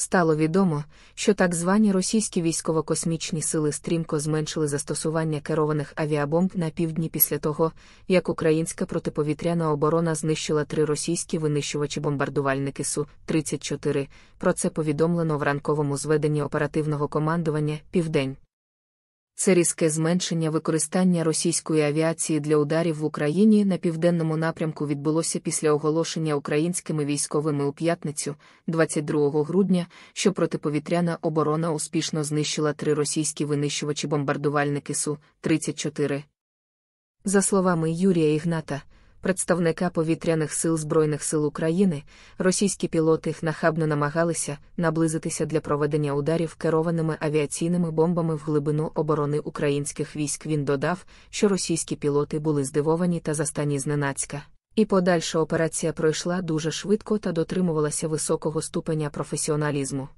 Стало відомо, що так звані російські військово-космічні сили стрімко зменшили застосування керованих авіабомб на півдні після того, як українська протиповітряна оборона знищила три російські винищувачі-бомбардувальники Су-34. Про це повідомлено в ранковому зведенні оперативного командування Південь це різке зменшення використання російської авіації для ударів в Україні на південному напрямку відбулося після оголошення українськими військовими у п'ятницю, 22 грудня, що протиповітряна оборона успішно знищила три російські винищувачі бомбардувальники Су-34. За словами Юрія Ігната, представника повітряних сил Збройних сил України, російські пілоти нахабно намагалися наблизитися для проведення ударів керованими авіаційними бомбами в глибину оборони українських військ. Він додав, що російські пілоти були здивовані та застані зненацька. І подальша операція пройшла дуже швидко та дотримувалася високого ступеня професіоналізму.